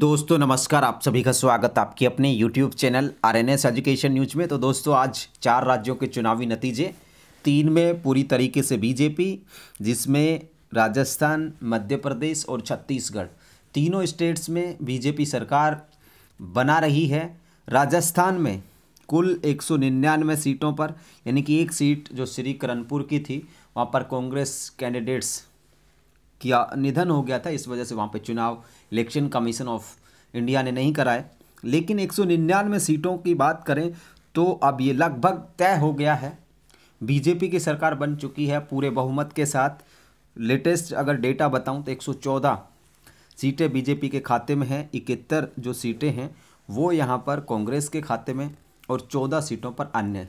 दोस्तों नमस्कार आप सभी का स्वागत आपके अपने YouTube channel R N S education news में तो दोस्तों आज चार राज्यों के चुनावी नतीजे तीन में पूरी तरीके से बीजेपी जिसमें राजस्थान मध्य प्रदेश और छत्तीसगढ़ तीनों स्टेट्स में बीजेपी सरकार बना रही है राजस्थान में कुल एक सीटों पर यानी कि एक सीट जो श्री करणपुर की थी वहाँ पर कांग्रेस कैंडिडेट्स किया निधन हो गया था इस वजह से वहाँ पर चुनाव इलेक्शन कमीशन ऑफ इंडिया ने नहीं कराए लेकिन एक सीटों की बात करें तो अब ये लगभग तय हो गया है बीजेपी की सरकार बन चुकी है पूरे बहुमत के साथ लेटेस्ट अगर डेटा बताऊं तो 114 सीटें बीजेपी के खाते में हैं इकहत्तर जो सीटें हैं वो यहाँ पर कांग्रेस के खाते में और चौदह सीटों पर अन्य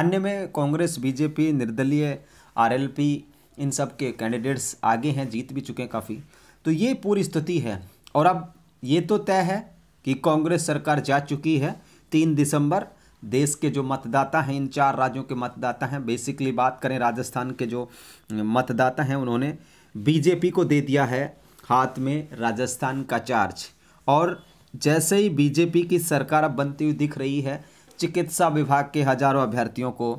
अन्य में कांग्रेस बीजेपी निर्दलीय आरएलपी इन सब के कैंडिडेट्स आगे हैं जीत भी चुके हैं काफ़ी तो ये पूरी स्थिति है और अब ये तो तय है कि कांग्रेस सरकार जा चुकी है तीन दिसंबर देश के जो मतदाता हैं इन चार राज्यों के मतदाता हैं बेसिकली बात करें राजस्थान के जो मतदाता हैं उन्होंने बीजेपी को दे दिया है हाथ में राजस्थान का चार्ज और जैसे ही बीजेपी की सरकार अब बनती हुई दिख रही है चिकित्सा विभाग के हजारों अभ्यर्थियों को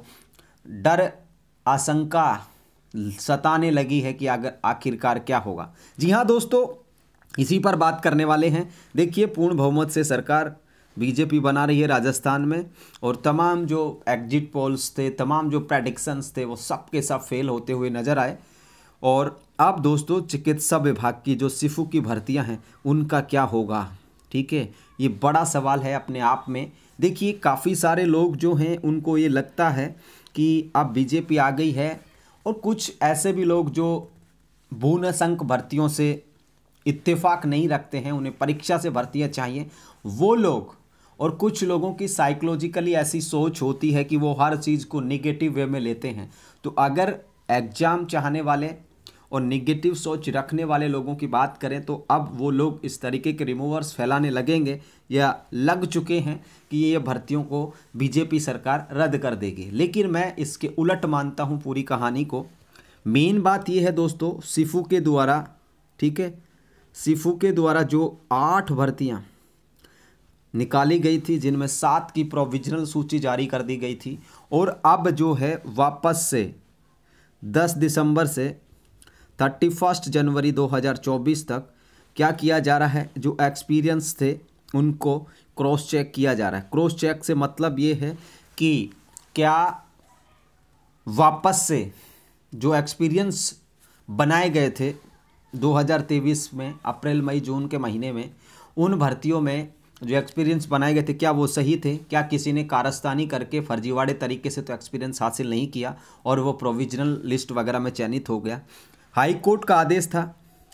डर आशंका सताने लगी है कि अगर आखिरकार क्या होगा जी हाँ दोस्तों इसी पर बात करने वाले हैं देखिए पूर्ण बहुमत से सरकार बीजेपी बना रही है राजस्थान में और तमाम जो एग्जिट पोल्स थे तमाम जो प्रेडिक्शंस थे वो सब के सब फेल होते हुए नज़र आए और अब दोस्तों चिकित्सा विभाग की जो सिफू की भर्तियां हैं उनका क्या होगा ठीक है ये बड़ा सवाल है अपने आप में देखिए काफ़ी सारे लोग जो हैं उनको ये लगता है कि अब बीजेपी आ गई है और कुछ ऐसे भी लोग जो बोनस अंक भर्तियों से इत्तेफाक नहीं रखते हैं उन्हें परीक्षा से भर्तियाँ चाहिए वो लोग और कुछ लोगों की साइकोलॉजिकली ऐसी सोच होती है कि वो हर चीज़ को निगेटिव वे में लेते हैं तो अगर एग्ज़ाम चाहने वाले और निगेटिव सोच रखने वाले लोगों की बात करें तो अब वो लोग इस तरीके के रिमूवर्स फैलाने लगेंगे या लग चुके हैं कि ये भर्तियों को बीजेपी सरकार रद्द कर देगी लेकिन मैं इसके उलट मानता हूँ पूरी कहानी को मेन बात यह है दोस्तों सिफू के द्वारा ठीक है सिफू के द्वारा जो आठ भर्तियाँ निकाली गई थी जिनमें सात की प्रोविजनल सूची जारी कर दी गई थी और अब जो है वापस से 10 दिसंबर से थर्टी फर्स्ट जनवरी 2024 तक क्या किया जा रहा है जो एक्सपीरियंस थे उनको क्रॉस चेक किया जा रहा है क्रॉस चेक से मतलब ये है कि क्या वापस से जो एक्सपीरियंस बनाए गए थे 2023 में अप्रैल मई जून के महीने में उन भर्तियों में जो एक्सपीरियंस बनाए गए थे क्या वो सही थे क्या किसी ने कारस्तानी करके फर्जीवाड़े तरीके से तो एक्सपीरियंस हासिल नहीं किया और वो प्रोविजनल लिस्ट वगैरह में चयनित हो गया हाई कोर्ट का आदेश था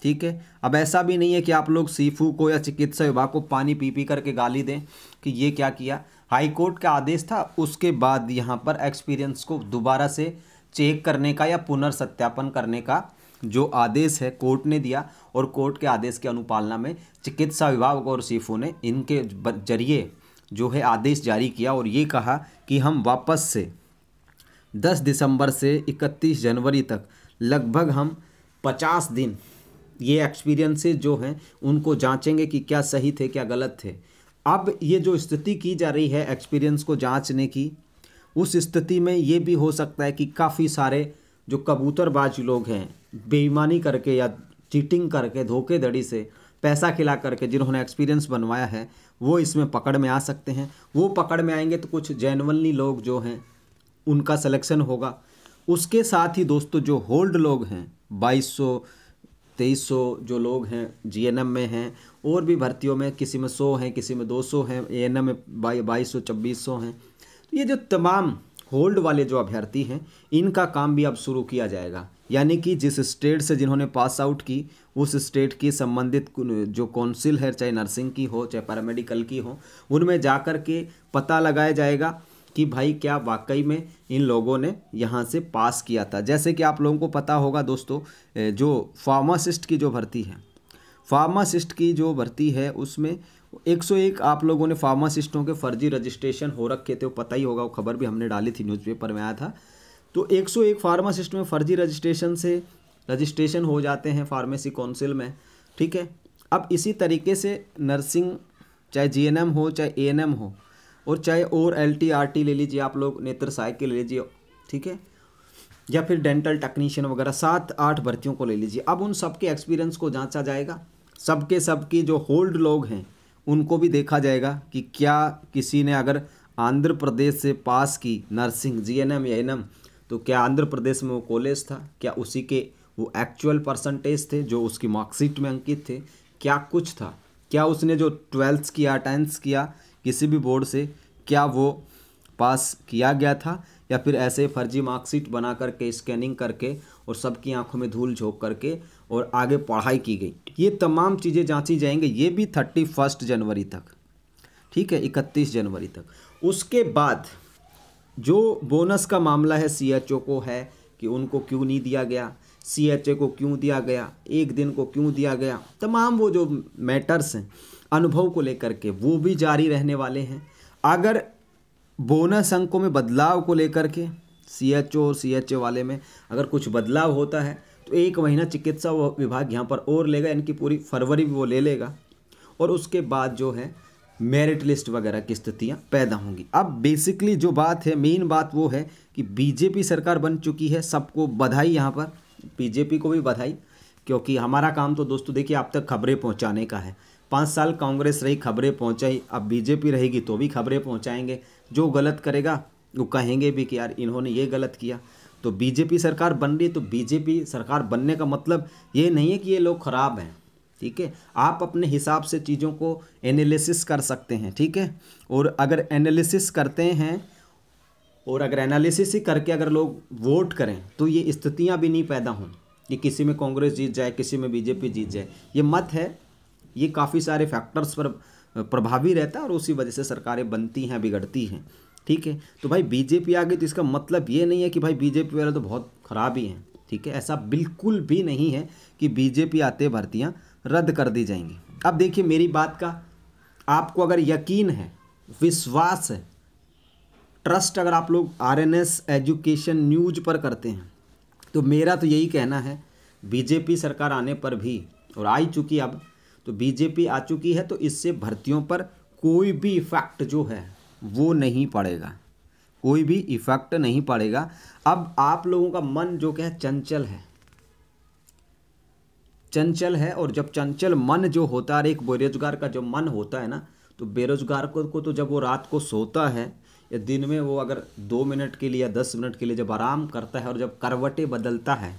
ठीक है अब ऐसा भी नहीं है कि आप लोग सीफू को या चिकित्सा विभाग को पानी पी पी करके गाली दें कि ये क्या किया हाई कोर्ट का आदेश था उसके बाद यहाँ पर एक्सपीरियंस को दोबारा से चेक करने का या पुनर्सत्यापन करने का जो आदेश है कोर्ट ने दिया और कोर्ट के आदेश के अनुपालना में चिकित्सा विभाग और सीफू ने इनके जरिए जो है आदेश जारी किया और ये कहा कि हम वापस से 10 दिसंबर से 31 जनवरी तक लगभग हम पचास दिन ये एक्सपीरियंसेस जो हैं उनको जांचेंगे कि क्या सही थे क्या गलत थे अब ये जो स्थिति की जा रही है एक्सपीरियंस को जांचने की उस स्थिति में ये भी हो सकता है कि काफ़ी सारे जो कबूतरबाज लोग हैं बेईमानी करके या चीटिंग करके धोखेधड़ी से पैसा खिला करके जिन्होंने एक्सपीरियंस बनवाया है वो इसमें पकड़ में आ सकते हैं वो पकड़ में आएंगे तो कुछ जैनवनली लोग जो हैं उनका सिलेक्शन होगा उसके साथ ही दोस्तों जो होल्ड लोग हैं बाईस तेईस सौ जो लोग हैं जी में हैं और भी भर्तियों में किसी में सौ हैं किसी में दो सौ हैं ए में बाईस सौ छब्बीस सौ हैं तो ये जो तमाम होल्ड वाले जो अभ्यर्थी हैं इनका काम भी अब शुरू किया जाएगा यानी कि जिस स्टेट से जिन्होंने पास आउट की उस स्टेट की संबंधित जो काउंसिल है चाहे नर्सिंग की हो चाहे पैरामेडिकल की हो उनमें जा कर के पता लगाया जाएगा कि भाई क्या वाकई में इन लोगों ने यहाँ से पास किया था जैसे कि आप लोगों को पता होगा दोस्तों जो फार्मासिस्ट की जो भर्ती है फार्मासिस्ट की जो भर्ती है उसमें 101 आप लोगों ने फार्मासिस्टों के फर्जी रजिस्ट्रेशन हो रखे थे वो पता ही होगा वो खबर भी हमने डाली थी न्यूज़पेपर में आया था तो 101 फार्मासिस्ट में फर्जी रजिस्ट्रेशन से रजिस्ट्रेशन हो जाते हैं फार्मेसी काउंसिल में ठीक है अब इसी तरीके से नर्सिंग चाहे जीएनएम हो चाहे एएनएम हो और चाहे और एल टी आर टी ले लीजिए आप लोग नेत्र सहायक ले लीजिए ठीक है या फिर डेंटल टेक्नीशियन वगैरह सात आठ भर्तियों को ले लीजिए अब उन सबके एक्सपीरियंस को जांचा जाएगा सबके सबकी जो होल्ड लोग हैं उनको भी देखा जाएगा कि क्या किसी ने अगर आंध्र प्रदेश से पास की नर्सिंग जी एन एम या एन एम तो क्या आंध्र प्रदेश में वो कॉलेज था क्या उसी के वो एक्चुअल परसेंटेज थे जो उसकी मार्कशीट में अंकित थे क्या कुछ था क्या उसने जो ट्वेल्थ किया टेंथ किया किसी भी बोर्ड से क्या वो पास किया गया था या फिर ऐसे फर्जी मार्कशीट बना करके स्कैनिंग करके और सबकी आंखों में धूल झोंक करके और आगे पढ़ाई की गई ये तमाम चीज़ें जांची जाएंगी ये भी थर्टी फर्स्ट जनवरी तक ठीक है इकतीस जनवरी तक उसके बाद जो बोनस का मामला है सी को है कि उनको क्यों नहीं दिया गया सी को क्यों दिया गया एक दिन को क्यों दिया गया तमाम वो जो मैटर्स हैं अनुभव को लेकर के वो भी जारी रहने वाले हैं अगर बोनस अंकों में बदलाव को लेकर के C H O C H O वाले में अगर कुछ बदलाव होता है तो एक महीना चिकित्सा विभाग यहाँ पर और लेगा यानी कि पूरी फरवरी भी वो ले लेगा और उसके बाद जो है मेरिट लिस्ट वगैरह की स्थितियाँ पैदा होंगी अब बेसिकली जो बात है मेन बात वो है कि बीजेपी सरकार बन चुकी है सबको बधाई यहाँ पर बीजेपी को भी बधाई क्योंकि हमारा काम तो दोस्तों देखिए आप तक खबरें पहुँचाने का है पाँच साल कांग्रेस रही खबरें पहुंचाई अब बीजेपी रहेगी तो भी खबरें पहुंचाएंगे जो गलत करेगा वो कहेंगे भी कि यार इन्होंने ये गलत किया तो बीजेपी सरकार बन रही तो बीजेपी सरकार बनने का मतलब ये नहीं है कि ये लोग ख़राब हैं ठीक है आप अपने हिसाब से चीज़ों को एनालिसिस कर सकते हैं ठीक है और अगर एनालिसिस करते हैं और अगर एनालिसिस ही करके अगर लोग वोट करें तो ये स्थितियाँ भी नहीं पैदा हों कि किसी में कांग्रेस जीत जाए किसी में बीजेपी जीत जाए ये मत है ये काफ़ी सारे फैक्टर्स पर प्रभावी रहता है और उसी वजह से सरकारें बनती हैं बिगड़ती हैं ठीक है तो भाई बीजेपी आ गई तो इसका मतलब ये नहीं है कि भाई बीजेपी वाले तो बहुत ख़राब ही हैं ठीक है ऐसा बिल्कुल भी नहीं है कि बीजेपी आते भर्तियाँ रद्द कर दी जाएंगी अब देखिए मेरी बात का आपको अगर यकीन है विश्वास है ट्रस्ट अगर आप लोग आर एजुकेशन न्यूज पर करते हैं तो मेरा तो यही कहना है बीजेपी सरकार आने पर भी और आई चुकी अब तो बीजेपी आ चुकी है तो इससे भर्तियों पर कोई भी इफ़ेक्ट जो है वो नहीं पड़ेगा कोई भी इफ़ेक्ट नहीं पड़ेगा अब आप लोगों का मन जो क्या है चंचल है चंचल है और जब चंचल मन जो होता है एक बेरोजगार का जो मन होता है ना तो बेरोजगार को, को तो जब वो रात को सोता है या दिन में वो अगर दो मिनट के लिए या दस मिनट के लिए जब आराम करता है और जब करवटें बदलता है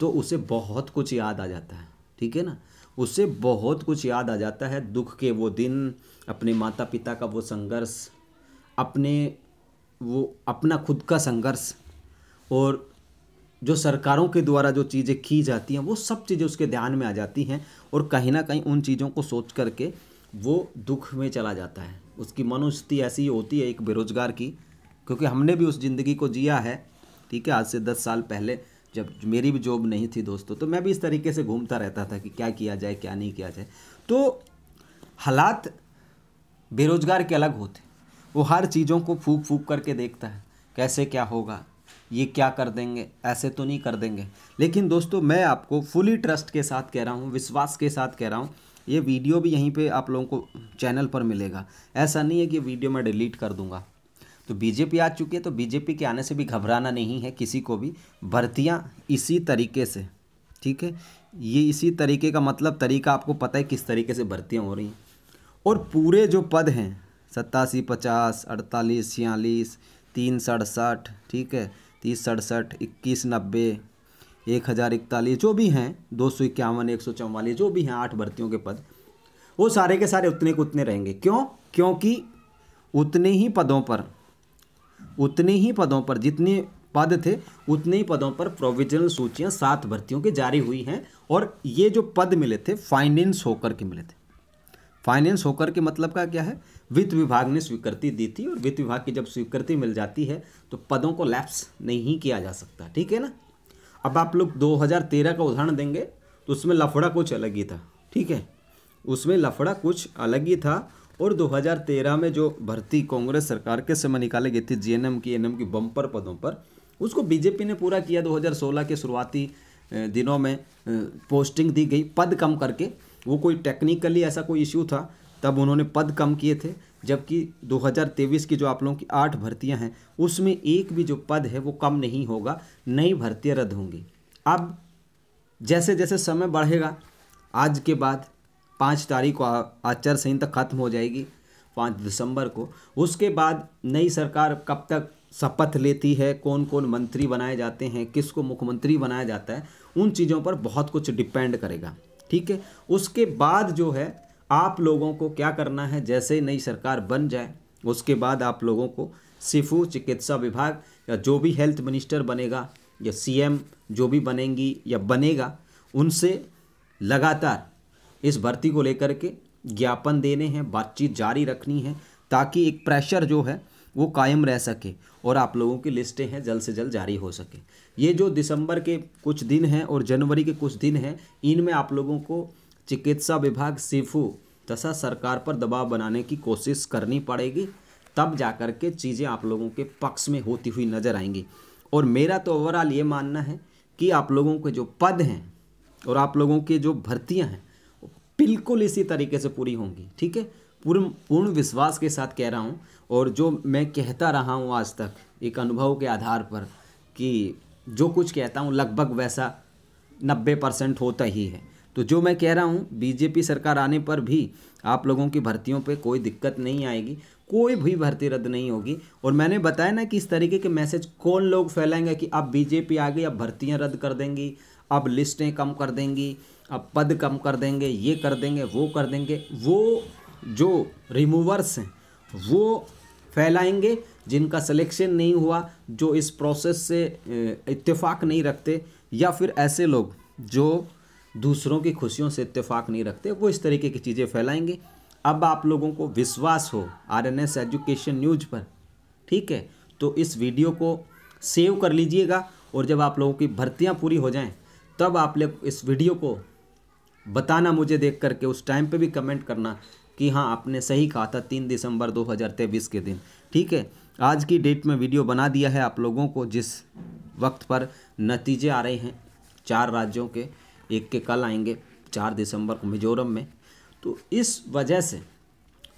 तो उसे बहुत कुछ याद आ जाता है ठीक है ना उससे बहुत कुछ याद आ जाता है दुख के वो दिन अपने माता पिता का वो संघर्ष अपने वो अपना खुद का संघर्ष और जो सरकारों के द्वारा जो चीज़ें की जाती हैं वो सब चीज़ें उसके ध्यान में आ जाती हैं और कहीं ना कहीं उन चीज़ों को सोच करके वो दुख में चला जाता है उसकी मनोस्थिति ऐसी होती है एक बेरोजगार की क्योंकि हमने भी उस ज़िंदगी को जिया है ठीक है आज से दस साल पहले जब मेरी भी जॉब नहीं थी दोस्तों तो मैं भी इस तरीके से घूमता रहता था कि क्या किया जाए क्या नहीं किया जाए तो हालात बेरोजगार के अलग होते वो हर चीज़ों को फूक फूक करके देखता है कैसे क्या होगा ये क्या कर देंगे ऐसे तो नहीं कर देंगे लेकिन दोस्तों मैं आपको फुली ट्रस्ट के साथ कह रहा हूँ विश्वास के साथ कह रहा हूँ ये वीडियो भी यहीं पे आप लोगों को चैनल पर मिलेगा ऐसा नहीं है कि वीडियो मैं डिलीट कर दूंगा तो बीजेपी आ चुकी है तो बीजेपी के आने से भी घबराना नहीं है किसी को भी भर्तियाँ इसी तरीके से ठीक है ये इसी तरीके का मतलब तरीका आपको पता है किस तरीके से भर्तियाँ हो रही हैं और पूरे जो पद हैं सत्तासी पचास अड़तालीस छियालीस तीन सड़सठ ठीक है तीस सड़सठ इक्कीस नब्बे एक हज़ार इकतालीस जो भी हैं दो सौ इक्यावन एक सौ चौवालीस जो भी हैं आठ भर्तियों के पद वो सारे के सारे उतने के उतने रहेंगे क्यों क्योंकि उतने ही पदों पर उतने ही पदों पर जितने पद थे उतने ही पदों पर प्रोविजनल सूचियां सात भर्तियों के जारी हुई हैं और ये जो पद मिले थे फाइनेंस होकर के मिले थे फाइनेंस होकर के मतलब का क्या है वित्त विभाग ने स्वीकृति दी थी और वित्त विभाग की जब स्वीकृति मिल जाती है तो पदों को लैप्स नहीं किया जा सकता ठीक है ना अब आप लोग 2013 का उदाहरण देंगे तो उसमें लफड़ा कुछ अलग ही था ठीक है उसमें लफड़ा कुछ अलग ही था और 2013 में जो भर्ती कांग्रेस सरकार के समय निकाली गई थी जीएनएम की एनएम की बम्पर पदों पर उसको बीजेपी ने पूरा किया 2016 के शुरुआती दिनों में पोस्टिंग दी गई पद कम करके वो कोई टेक्निकली ऐसा कोई इश्यू था तब उन्होंने पद कम किए थे जबकि 2023 की जो आप लोगों की आठ भर्तियां हैं उसमें एक भी जो पद है वो कम नहीं होगा नई भर्तियां रद्द होंगी अब जैसे जैसे समय बढ़ेगा आज के बाद पाँच तारीख को आचार संहिता खत्म हो जाएगी पाँच दिसंबर को उसके बाद नई सरकार कब तक शपथ लेती है कौन कौन मंत्री बनाए जाते हैं किसको मुख्यमंत्री बनाया जाता है उन चीज़ों पर बहुत कुछ डिपेंड करेगा ठीक है उसके बाद जो है आप लोगों को क्या करना है जैसे नई सरकार बन जाए उसके बाद आप लोगों को सिफू चिकित्सा विभाग या जो भी हेल्थ मिनिस्टर बनेगा या सीएम जो भी बनेंगी या बनेगा उनसे लगातार इस भर्ती को लेकर के ज्ञापन देने हैं बातचीत जारी रखनी है ताकि एक प्रेशर जो है वो कायम रह सके और आप लोगों की लिस्टें हैं जल्द से जल्द जारी हो सके ये जो दिसंबर के कुछ दिन हैं और जनवरी के कुछ दिन हैं इनमें आप लोगों को चिकित्सा विभाग सिफू तथा सरकार पर दबाव बनाने की कोशिश करनी पड़ेगी तब जा कर के चीज़ें आप लोगों के पक्ष में होती हुई नज़र आएंगी और मेरा तो ओवरऑल ये मानना है कि आप लोगों के जो पद हैं और आप लोगों के जो भर्तियाँ हैं बिल्कुल इसी तरीके से पूरी होंगी ठीक है पूर्ण पूर्ण विश्वास के साथ कह रहा हूँ और जो मैं कहता रहा हूँ आज तक एक अनुभव के आधार पर कि जो कुछ कहता हूँ लगभग वैसा नब्बे परसेंट होता ही है तो जो मैं कह रहा हूँ बीजेपी सरकार आने पर भी आप लोगों की भर्तियों पे कोई दिक्कत नहीं आएगी कोई भी भर्ती रद्द नहीं होगी और मैंने बताया ना कि इस तरीके के मैसेज कौन लोग फैलाएंगे कि अब बीजेपी आ गई अब भर्तियाँ रद्द कर देंगी अब लिस्टें कम कर देंगी अब पद कम कर देंगे ये कर देंगे वो कर देंगे वो जो रिमूवर्स हैं वो फैलाएंगे जिनका सिलेक्शन नहीं हुआ जो इस प्रोसेस से इत्तेफाक नहीं रखते या फिर ऐसे लोग जो दूसरों की खुशियों से इत्तेफाक नहीं रखते वो इस तरीके की चीज़ें फैलाएंगे अब आप लोगों को विश्वास हो आरएनएस एजुकेशन न्यूज पर ठीक है तो इस वीडियो को सेव कर लीजिएगा और जब आप लोगों की भर्तियाँ पूरी हो जाएँ तब आप लोग इस वीडियो को बताना मुझे देख करके उस टाइम पे भी कमेंट करना कि हाँ आपने सही कहा था तीन दिसंबर दो हज़ार तेईस के दिन ठीक है आज की डेट में वीडियो बना दिया है आप लोगों को जिस वक्त पर नतीजे आ रहे हैं चार राज्यों के एक के कल आएंगे चार दिसंबर को मिजोरम में तो इस वजह से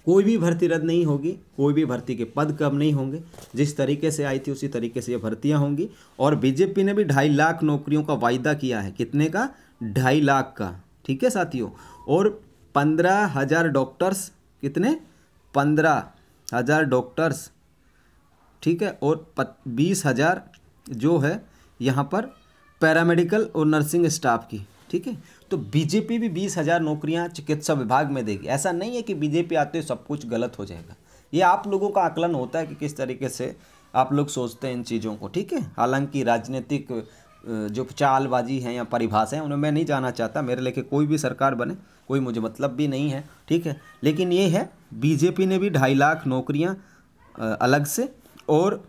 कोई भी भर्ती रद्द नहीं होगी कोई भी भर्ती के पद कम नहीं होंगे जिस तरीके से आई थी उसी तरीके से ये भर्तियां होंगी और बीजेपी ने भी ढाई लाख नौकरियों का वायदा किया है कितने का ढाई लाख का ठीक है साथियों और पंद्रह हज़ार डॉक्टर्स कितने पंद्रह हज़ार डॉक्टर्स ठीक है और बीस हज़ार जो है यहाँ पर पैरामेडिकल और नर्सिंग स्टाफ की ठीक है तो बीजेपी भी बीस हज़ार नौकरियाँ चिकित्सा विभाग में देगी ऐसा नहीं है कि बीजेपी आते हुए सब कुछ गलत हो जाएगा ये आप लोगों का आकलन होता है कि किस तरीके से आप लोग सोचते हैं इन चीज़ों को ठीक है हालांकि राजनीतिक जो चालबाजी हैं या परिभाषा हैं उन्हें मैं नहीं जाना चाहता मेरे लेके कोई भी सरकार बने कोई मुझे मतलब भी नहीं है ठीक है लेकिन ये है बीजेपी ने भी ढाई लाख नौकरियां अलग से और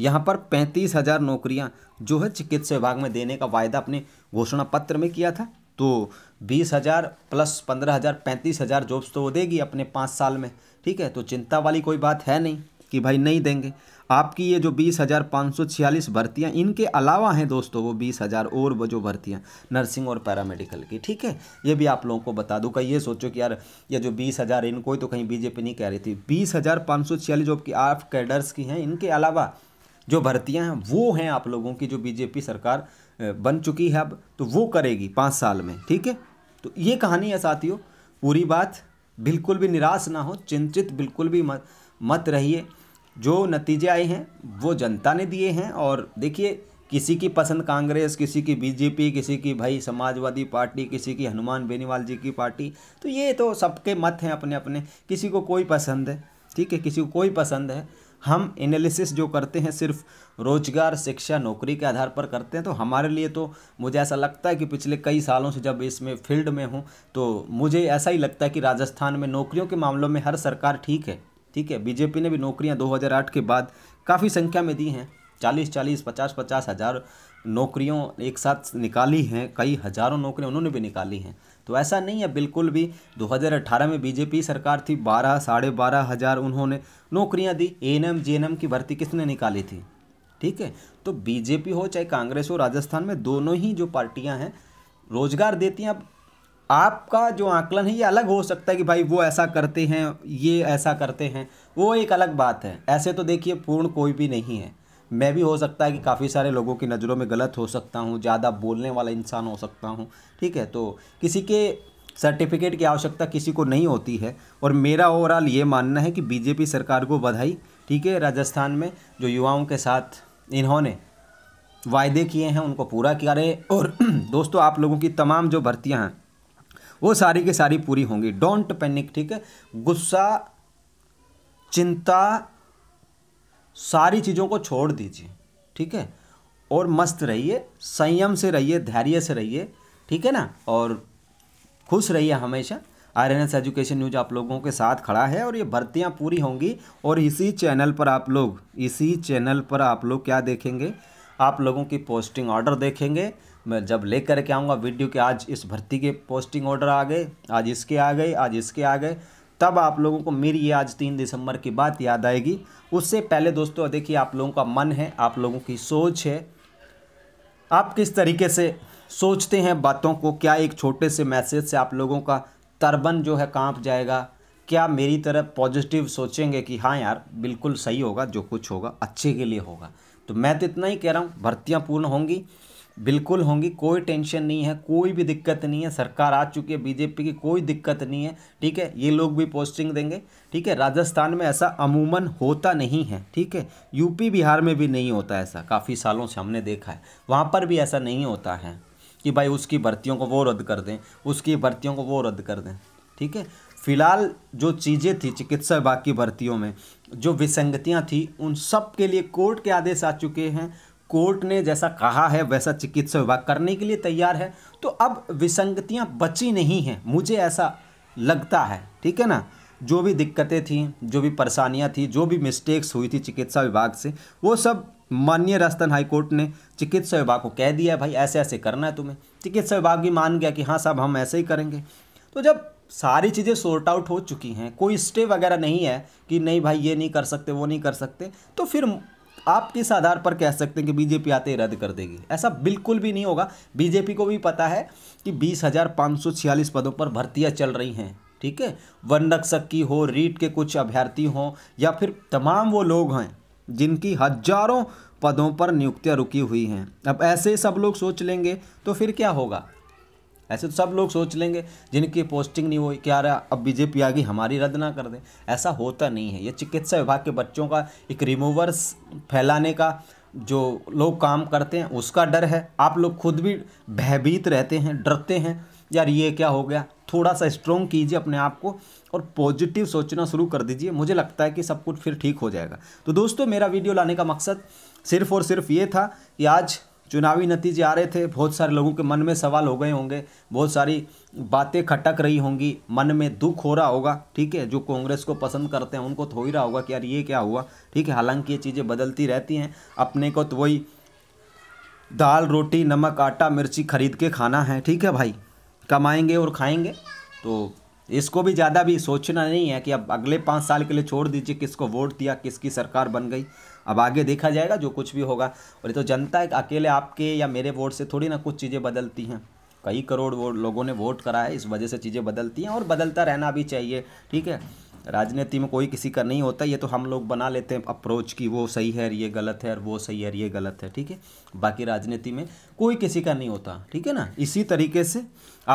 यहाँ पर पैंतीस हज़ार नौकरियाँ जो है चिकित्सा विभाग में देने का वायदा अपने घोषणा पत्र में किया था तो बीस हज़ार प्लस पंद्रह हज़ार पैंतीस हज़ार जॉब्स तो वो देगी अपने पाँच साल में ठीक है तो चिंता वाली कोई बात है नहीं कि भाई नहीं देंगे आपकी ये जो बीस हज़ार पाँच सौ छियालीस भर्तियाँ इनके अलावा हैं दोस्तों वो बीस हज़ार और वो जो भर्तियाँ नर्सिंग और पैरामेडिकल की ठीक है ये भी आप लोगों को बता दूँ कहीं ये सोचो कि यार ये जो बीस हज़ार इनको तो कहीं बीजेपी नहीं कह रही थी बीस हज़ार पाँच सौ छियालीस जो आपकी आठ कैडर्स की हैं इनके अलावा जो भर्तियाँ हैं वो हैं आप लोगों की जो बीजेपी सरकार बन चुकी है अब तो वो करेगी पाँच साल में ठीक है तो ये कहानी है साथियों पूरी बात बिल्कुल भी निराश ना हो चिंतित बिल्कुल भी मत मत रहिए जो नतीजे आए हैं वो जनता ने दिए हैं और देखिए किसी की पसंद कांग्रेस किसी की बीजेपी किसी की भाई समाजवादी पार्टी किसी की हनुमान बेनीवाल जी की पार्टी तो ये तो सबके मत हैं अपने अपने किसी को कोई पसंद है ठीक है किसी को कोई पसंद है हम एनालिसिस जो करते हैं सिर्फ रोजगार शिक्षा नौकरी के आधार पर करते हैं तो हमारे लिए तो मुझे ऐसा लगता है कि पिछले कई सालों से जब इसमें फील्ड में हूँ तो मुझे ऐसा ही लगता है कि राजस्थान में नौकरियों के मामलों में हर सरकार ठीक है ठीक है बीजेपी ने भी नौकरियां 2008 के बाद काफ़ी संख्या में दी हैं चालीस चालीस पचास पचास हज़ार नौकरियों एक साथ निकाली हैं कई हज़ारों नौकरियां उन्होंने भी निकाली हैं तो ऐसा नहीं है बिल्कुल भी 2018 में बीजेपी सरकार थी बारह साढ़े बारह हज़ार उन्होंने नौकरियां दी ए एन की भर्ती किसने निकाली थी ठीक है तो बीजेपी हो चाहे कांग्रेस हो राजस्थान में दोनों ही जो पार्टियां हैं रोजगार देती हैं अब आपका जो आकलन है ये अलग हो सकता है कि भाई वो ऐसा करते हैं ये ऐसा करते हैं वो एक अलग बात है ऐसे तो देखिए पूर्ण कोई भी नहीं है मैं भी हो सकता है कि काफ़ी सारे लोगों की नज़रों में गलत हो सकता हूँ ज़्यादा बोलने वाला इंसान हो सकता हूँ ठीक है तो किसी के सर्टिफिकेट की आवश्यकता किसी को नहीं होती है और मेरा ओवरऑल ये मानना है कि बीजेपी सरकार को बधाई ठीक है राजस्थान में जो युवाओं के साथ इन्होंने वायदे किए हैं उनको पूरा रहे और दोस्तों आप लोगों की तमाम जो भर्तियाँ हैं वो सारी की सारी पूरी होंगी डोंट पैनिक ठीक है गुस्सा चिंता सारी चीज़ों को छोड़ दीजिए ठीक है और मस्त रहिए संयम से रहिए धैर्य से रहिए ठीक है ना और खुश रहिए हमेशा R N S education news आप लोगों के साथ खड़ा है और ये भर्तियाँ पूरी होंगी और इसी चैनल पर आप लोग इसी चैनल पर आप लोग क्या देखेंगे आप लोगों की पोस्टिंग ऑर्डर देखेंगे मैं जब ले कर के आऊँगा वीडियो के आज इस भर्ती के पोस्टिंग ऑर्डर आ गए आज इसके आ गए आज इसके आ गए तब आप लोगों को मेरी ये आज तीन दिसंबर की बात याद आएगी उससे पहले दोस्तों देखिए आप लोगों का मन है आप लोगों की सोच है आप किस तरीके से सोचते हैं बातों को क्या एक छोटे से मैसेज से आप लोगों का तरबन जो है कांप जाएगा क्या मेरी तरह पॉजिटिव सोचेंगे कि हाँ यार बिल्कुल सही होगा जो कुछ होगा अच्छे के लिए होगा तो मैं तो इतना ही कह रहा हूँ भर्तियाँ पूर्ण होंगी बिल्कुल होंगी कोई टेंशन नहीं है कोई भी दिक्कत नहीं है सरकार आ चुकी है बीजेपी की कोई दिक्कत नहीं है ठीक है ये लोग भी पोस्टिंग देंगे ठीक है राजस्थान में ऐसा अमूमन होता नहीं है ठीक है यूपी बिहार में भी नहीं होता ऐसा काफ़ी सालों से हमने देखा है वहाँ पर भी ऐसा नहीं होता है कि भाई उसकी भर्तियों को वो रद्द कर दें उसकी भर्तियों को वो रद्द कर दें ठीक है फिलहाल जो चीज़ें थी चिकित्सा विभाग की भर्तियों में जो विसंगतियाँ थी उन सब के लिए कोर्ट के आदेश आ चुके हैं कोर्ट ने जैसा कहा है वैसा चिकित्सा विभाग करने के लिए तैयार है तो अब विसंगतियां बची नहीं हैं मुझे ऐसा लगता है ठीक है ना जो भी दिक्कतें थी जो भी परेशानियां थी जो भी मिस्टेक्स हुई थी चिकित्सा विभाग से वो सब माननीय राजस्थान हाईकोर्ट ने चिकित्सा विभाग को कह दिया भाई ऐसे ऐसे करना है तुम्हें चिकित्सा विभाग भी मान गया कि हाँ साहब हम ऐसे ही करेंगे तो जब सारी चीज़ें सॉर्ट आउट हो चुकी हैं कोई स्टे वगैरह नहीं है कि नहीं भाई ये नहीं कर सकते वो नहीं कर सकते तो फिर आप किस आधार पर कह सकते हैं कि बीजेपी आते रद्द कर देगी ऐसा बिल्कुल भी नहीं होगा बीजेपी को भी पता है कि बीस पदों पर भर्तियाँ चल रही हैं ठीक है वन रक्षक की हो रीट के कुछ अभ्यर्थी हों या फिर तमाम वो लोग हैं जिनकी हजारों पदों पर नियुक्तियां रुकी हुई हैं अब ऐसे सब लोग सोच लेंगे तो फिर क्या होगा ऐसे तो सब लोग सोच लेंगे जिनकी पोस्टिंग नहीं हुई क्या रहा अब बीजेपी आ गई हमारी रद्द ना कर दें ऐसा होता नहीं है ये चिकित्सा विभाग के बच्चों का एक रिमूवर्स फैलाने का जो लोग काम करते हैं उसका डर है आप लोग खुद भी भयभीत रहते हैं डरते हैं यार ये क्या हो गया थोड़ा सा स्ट्रॉन्ग कीजिए अपने आप को और पॉजिटिव सोचना शुरू कर दीजिए मुझे लगता है कि सब कुछ फिर ठीक हो जाएगा तो दोस्तों मेरा वीडियो लाने का मकसद सिर्फ और सिर्फ ये था कि आज चुनावी नतीजे आ रहे थे बहुत सारे लोगों के मन में सवाल हो गए होंगे बहुत सारी बातें खटक रही होंगी मन में दुख हो रहा होगा ठीक है जो कांग्रेस को पसंद करते हैं उनको थो ही रहा होगा कि यार ये क्या हुआ ठीक है हालांकि ये चीज़ें बदलती रहती हैं अपने को तो वही दाल रोटी नमक आटा मिर्ची खरीद के खाना है ठीक है भाई कमाएंगे और खाएंगे तो इसको भी ज़्यादा भी सोचना नहीं है कि अब अगले पाँच साल के लिए छोड़ दीजिए किसको वोट दिया किसकी सरकार बन गई अब आगे देखा जाएगा जो कुछ भी होगा और ये तो जनता अकेले आपके या मेरे वोट से थोड़ी ना कुछ चीज़ें बदलती हैं कई करोड़ वोट लोगों ने वोट करा है इस वजह से चीज़ें बदलती हैं और बदलता रहना भी चाहिए ठीक है राजनीति में कोई किसी का नहीं होता ये तो हम लोग बना लेते हैं अप्रोच की वो सही है ये गलत है और वो सही है ये गलत है ठीक है बाकी राजनीति में कोई किसी का नहीं होता ठीक है ना इसी तरीके से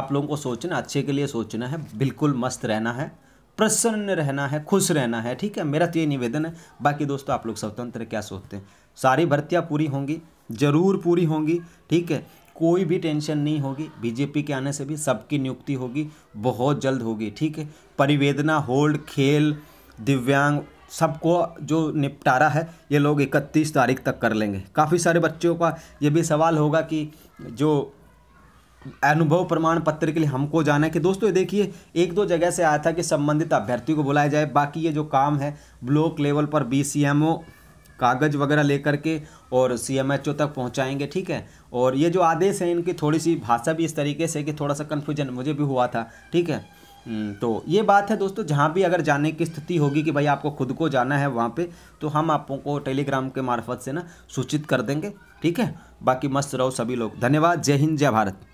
आप लोगों को सोचना अच्छे के लिए सोचना है बिल्कुल मस्त रहना है प्रसन्न रहना है खुश रहना है ठीक है मेरा तो ये निवेदन है बाकी दोस्तों आप लोग स्वतंत्र क्या सोचते हैं सारी भर्तियाँ पूरी होंगी जरूर पूरी होंगी ठीक है कोई भी टेंशन नहीं होगी बीजेपी के आने से भी सबकी नियुक्ति होगी बहुत जल्द होगी ठीक है परिवेदना होल्ड खेल दिव्यांग सबको जो निपटारा है ये लोग इकतीस तारीख तक कर लेंगे काफ़ी सारे बच्चों का ये भी सवाल होगा कि जो अनुभव प्रमाण पत्र के लिए हमको जाना है कि दोस्तों ये देखिए एक दो जगह से आया था कि संबंधित अभ्यर्थी को बुलाया जाए बाकी ये जो काम है ब्लॉक लेवल पर बी कागज़ वगैरह लेकर के और सी एम एच ओ तक पहुंचाएंगे ठीक है और ये जो आदेश हैं इनकी थोड़ी सी भाषा भी इस तरीके से कि थोड़ा सा कन्फ्यूजन मुझे भी हुआ था ठीक है हम्म, तो ये बात है दोस्तों जहाँ भी अगर जाने की स्थिति होगी कि भाई आपको खुद को जाना है वहाँ पे तो हम आपको टेलीग्राम के मार्फत से ना सूचित कर देंगे ठीक है बाकी मस्त रहो सभी लोग धन्यवाद जय हिंद जय भारत